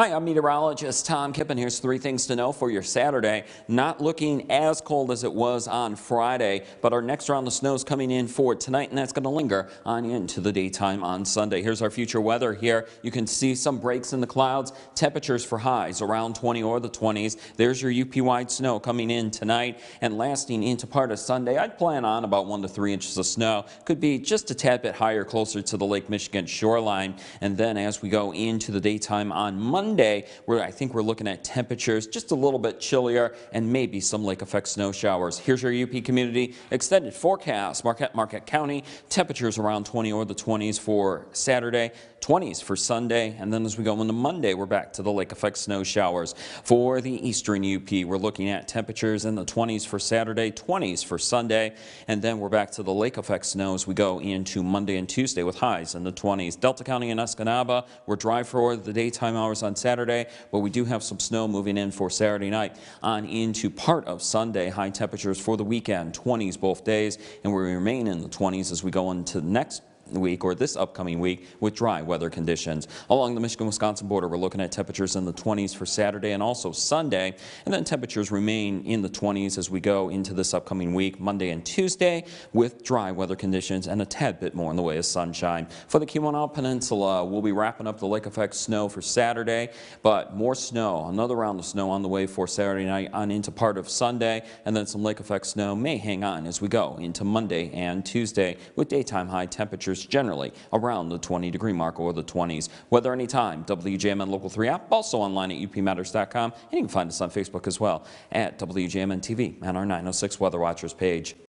Hi, I'm meteorologist Tom Kippen. Here's three things to know for your Saturday. Not looking as cold as it was on Friday, but our next round of snow is coming in for tonight, and that's going to linger on into the daytime on Sunday. Here's our future weather here. You can see some breaks in the clouds. Temperatures for highs around 20 or the 20s. There's your UP-wide snow coming in tonight and lasting into part of Sunday. I'd plan on about one to three inches of snow. Could be just a tad bit higher closer to the Lake Michigan shoreline. And then as we go into the daytime on Monday, Monday, where I think we're looking at temperatures just a little bit chillier and maybe some lake effect snow showers. Here's your UP community extended forecast. Marquette, Marquette County, temperatures around 20 or the 20s for Saturday. 20s for Sunday. And then as we go into Monday, we're back to the lake effect snow showers. For the eastern UP, we're looking at temperatures in the 20s for Saturday, 20s for Sunday. And then we're back to the lake effect snow as we go into Monday and Tuesday with highs in the 20s. Delta County and Escanaba, we're dry for the daytime hours on Saturday, but we do have some snow moving in for Saturday night on into part of Sunday. High temperatures for the weekend, 20s both days, and we remain in the 20s as we go into the next week or this upcoming week with dry weather conditions. Along the Michigan-Wisconsin border, we're looking at temperatures in the 20s for Saturday and also Sunday, and then temperatures remain in the 20s as we go into this upcoming week, Monday and Tuesday, with dry weather conditions and a tad bit more in the way of sunshine. For the Keweenaw Peninsula, we'll be wrapping up the lake effect snow for Saturday, but more snow, another round of snow on the way for Saturday night on into part of Sunday, and then some lake effect snow may hang on as we go into Monday and Tuesday with daytime high temperatures temperatures generally around the 20 degree mark or the 20s. Weather anytime, WJMN Local 3 app, also online at upmatters.com, and you can find us on Facebook as well at WJMN TV and our 906 Weather Watchers page.